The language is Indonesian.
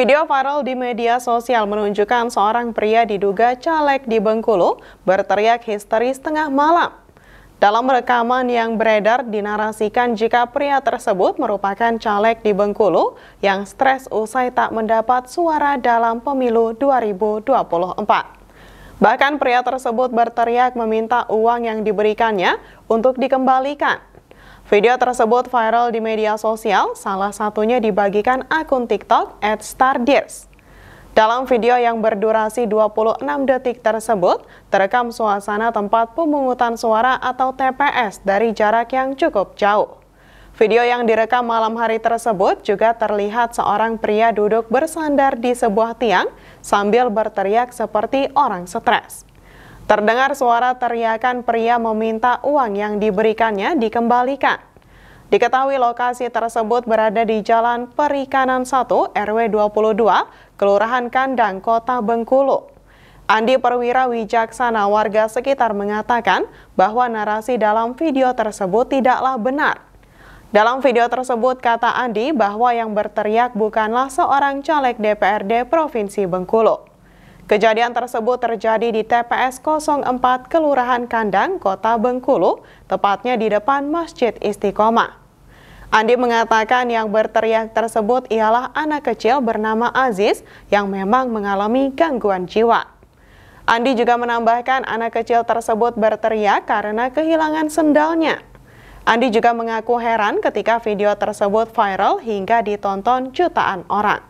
Video viral di media sosial menunjukkan seorang pria diduga caleg di Bengkulu berteriak histeris tengah malam. Dalam rekaman yang beredar dinarasikan jika pria tersebut merupakan caleg di Bengkulu yang stres usai tak mendapat suara dalam pemilu 2024. Bahkan pria tersebut berteriak meminta uang yang diberikannya untuk dikembalikan. Video tersebut viral di media sosial, salah satunya dibagikan akun TikTok at Stardears. Dalam video yang berdurasi 26 detik tersebut, terekam suasana tempat pemungutan suara atau TPS dari jarak yang cukup jauh. Video yang direkam malam hari tersebut juga terlihat seorang pria duduk bersandar di sebuah tiang sambil berteriak seperti orang stres. Terdengar suara teriakan pria meminta uang yang diberikannya dikembalikan. Diketahui lokasi tersebut berada di Jalan Perikanan 1 RW 22, Kelurahan Kandang, Kota Bengkulu. Andi Perwira Wijaksana warga sekitar mengatakan bahwa narasi dalam video tersebut tidaklah benar. Dalam video tersebut kata Andi bahwa yang berteriak bukanlah seorang caleg DPRD Provinsi Bengkulu. Kejadian tersebut terjadi di TPS 04 Kelurahan Kandang, Kota Bengkulu, tepatnya di depan Masjid Istiqomah. Andi mengatakan yang berteriak tersebut ialah anak kecil bernama Aziz yang memang mengalami gangguan jiwa. Andi juga menambahkan anak kecil tersebut berteriak karena kehilangan sendalnya. Andi juga mengaku heran ketika video tersebut viral hingga ditonton jutaan orang.